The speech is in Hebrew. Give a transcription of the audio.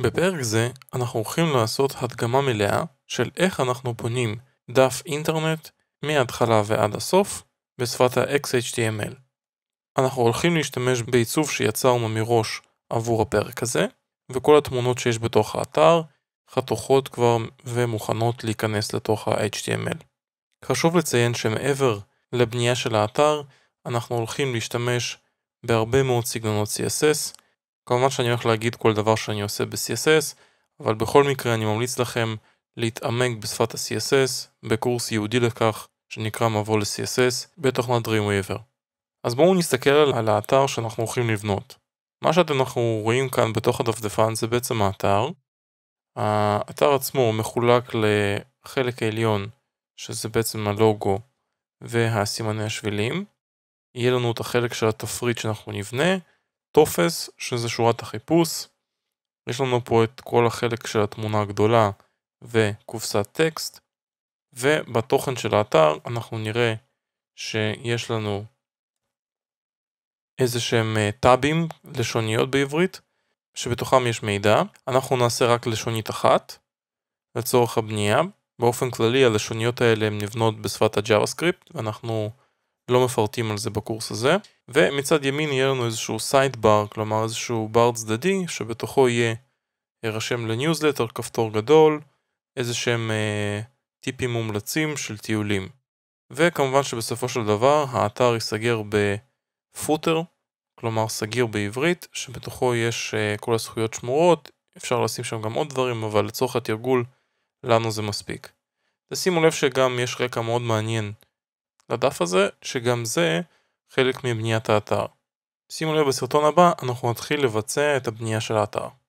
בפרק זה אנחנו הולכים לעשות הדגמה מלאה של איך אנחנו בונים דף אינטרנט מההתחלה ועד הסוף בשפת ה-XHTML. אנחנו הולכים להשתמש בעיצוב שיצרנו מראש עבור הפרק הזה, וכל התמונות שיש בתוך האתר חתוכות כבר ומוכנות להיכנס לתוך ה-HTML. חשוב לציין שמעבר לבנייה של האתר, אנחנו הולכים להשתמש בהרבה מאוד סגנונות CSS, כמובן שאני הולך להגיד כל דבר שאני עושה ב-CSS, אבל בכל מקרה אני ממליץ לכם להתעמק בשפת ה-CSS בקורס ייעודי לכך שנקרא מבוא ל-CSS בתוכנת Dreamweaver. אז בואו נסתכל על האתר שאנחנו הולכים לבנות. מה שאנחנו רואים כאן בתוך הדפדפן זה בעצם האתר. האתר עצמו מחולק לחלק העליון, שזה בעצם הלוגו והסימני השבילים. יהיה לנו את החלק של התפריט שאנחנו נבנה, טופס, שזה שורת החיפוש. יש לנו פה את כל החלק של התמונה הגדולה וקופסת טקסט, ובתוכן של האתר אנחנו נראה שיש לנו איזה שהם אה, טאבים לשוניות בעברית, שבתוכם יש מידע. אנחנו נעשה רק לשונית אחת לצורך הבנייה. באופן כללי הלשוניות האלה הן נבנות בשפת הג'אווה סקריפט, ואנחנו לא מפרטים על זה בקורס הזה. ומצד ימין יהיה לנו איזשהו סייד בר, כלומר איזשהו בר צדדי, שבתוכו יהיה הרשם לניוזלטר, כפתור גדול, איזה שהם אה, טיפים מומלצים של טיולים. וכמובן שבסופו של דבר האתר ייסגר בפוטר, כלומר סגיר בעברית, שבתוכו יש אה, כל הזכויות שמורות, אפשר לשים שם גם עוד דברים, אבל לצורך התרגול לנו זה מספיק. תשימו לב שגם יש רקע מאוד מעניין לדף הזה, שגם זה חלק מבניית האתר. שימו לב בסרטון הבא אנחנו נתחיל לבצע את הבנייה של האתר.